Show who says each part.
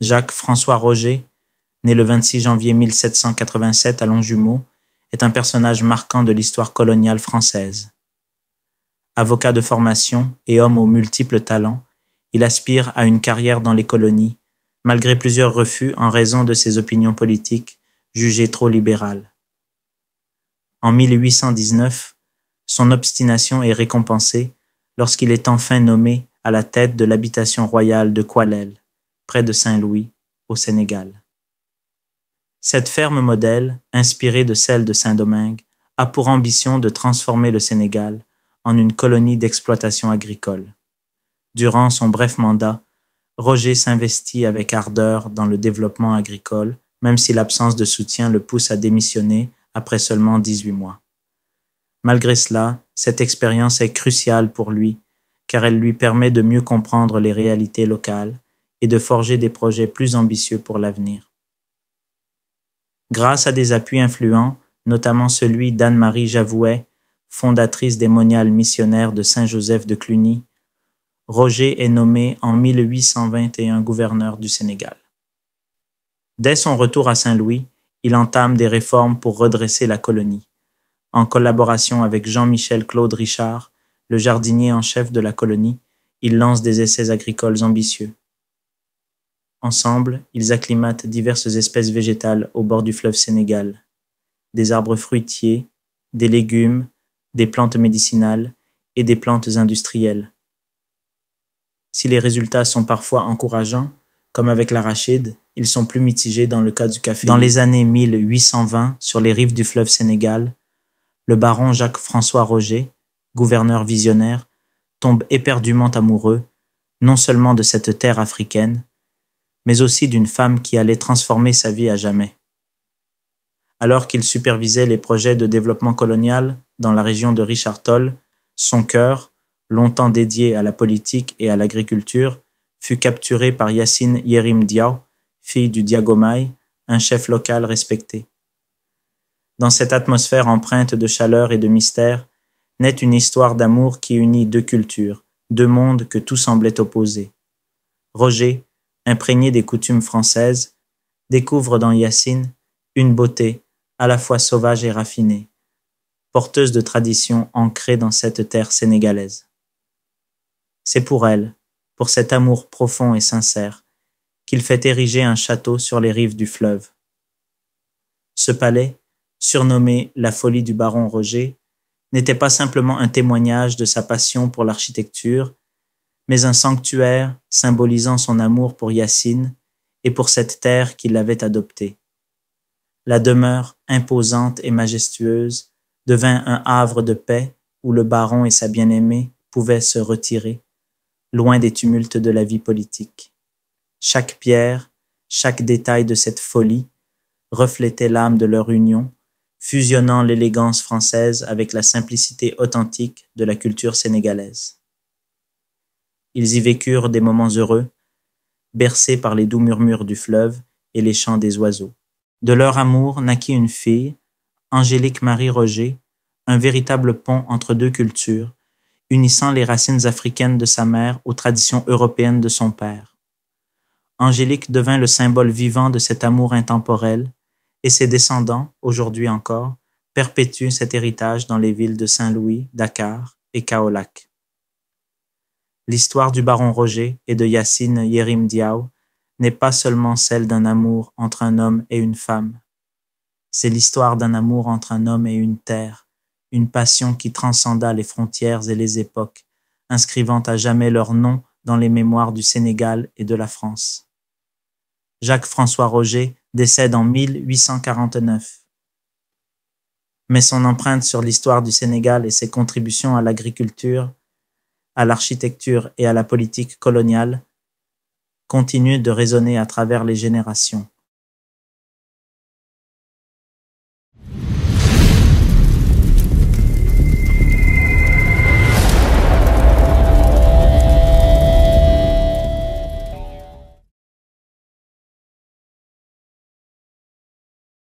Speaker 1: Jacques-François Roger, né le 26 janvier 1787 à Longjumeau, est un personnage marquant de l'histoire coloniale française. Avocat de formation et homme aux multiples talents, il aspire à une carrière dans les colonies, malgré plusieurs refus en raison de ses opinions politiques jugées trop libérales. En 1819, son obstination est récompensée lorsqu'il est enfin nommé à la tête de l'habitation royale de Coilel près de Saint-Louis, au Sénégal. Cette ferme modèle, inspirée de celle de Saint-Domingue, a pour ambition de transformer le Sénégal en une colonie d'exploitation agricole. Durant son bref mandat, Roger s'investit avec ardeur dans le développement agricole, même si l'absence de soutien le pousse à démissionner après seulement 18 mois. Malgré cela, cette expérience est cruciale pour lui, car elle lui permet de mieux comprendre les réalités locales et de forger des projets plus ambitieux pour l'avenir. Grâce à des appuis influents, notamment celui d'Anne-Marie Javouet, fondatrice des moniales missionnaires de Saint-Joseph de Cluny, Roger est nommé en 1821 gouverneur du Sénégal. Dès son retour à Saint-Louis, il entame des réformes pour redresser la colonie. En collaboration avec Jean-Michel Claude Richard, le jardinier en chef de la colonie, il lance des essais agricoles ambitieux, Ensemble, ils acclimatent diverses espèces végétales au bord du fleuve Sénégal. Des arbres fruitiers, des légumes, des plantes médicinales et des plantes industrielles. Si les résultats sont parfois encourageants, comme avec l'arachide, ils sont plus mitigés dans le cas du café. Dans les années 1820, sur les rives du fleuve Sénégal, le baron Jacques-François Roger, gouverneur visionnaire, tombe éperdument amoureux, non seulement de cette terre africaine, mais aussi d'une femme qui allait transformer sa vie à jamais. Alors qu'il supervisait les projets de développement colonial dans la région de Richard Toll, son cœur, longtemps dédié à la politique et à l'agriculture, fut capturé par Yassine Yerim Diaw, fille du Diagomai, un chef local respecté. Dans cette atmosphère empreinte de chaleur et de mystère, naît une histoire d'amour qui unit deux cultures, deux mondes que tout semblait opposer. Roger, imprégnée des coutumes françaises, découvre dans Yacine une beauté à la fois sauvage et raffinée, porteuse de traditions ancrées dans cette terre sénégalaise. C'est pour elle, pour cet amour profond et sincère, qu'il fait ériger un château sur les rives du fleuve. Ce palais, surnommé La folie du baron Roger, n'était pas simplement un témoignage de sa passion pour l'architecture mais un sanctuaire symbolisant son amour pour Yacine et pour cette terre qu'il l'avait adoptée. La demeure, imposante et majestueuse, devint un havre de paix où le baron et sa bien-aimée pouvaient se retirer, loin des tumultes de la vie politique. Chaque pierre, chaque détail de cette folie reflétait l'âme de leur union, fusionnant l'élégance française avec la simplicité authentique de la culture sénégalaise. Ils y vécurent des moments heureux, bercés par les doux murmures du fleuve et les chants des oiseaux. De leur amour naquit une fille, Angélique Marie Roger, un véritable pont entre deux cultures, unissant les racines africaines de sa mère aux traditions européennes de son père. Angélique devint le symbole vivant de cet amour intemporel, et ses descendants, aujourd'hui encore, perpétuent cet héritage dans les villes de Saint-Louis, Dakar et Kaolac l'histoire du baron Roger et de Yacine Yerim Diao n'est pas seulement celle d'un amour entre un homme et une femme. C'est l'histoire d'un amour entre un homme et une terre, une passion qui transcenda les frontières et les époques, inscrivant à jamais leur nom dans les mémoires du Sénégal et de la France. Jacques-François Roger décède en 1849. Mais son empreinte sur l'histoire du Sénégal et ses contributions à l'agriculture à l'architecture et à la politique coloniale continue de résonner à travers les générations.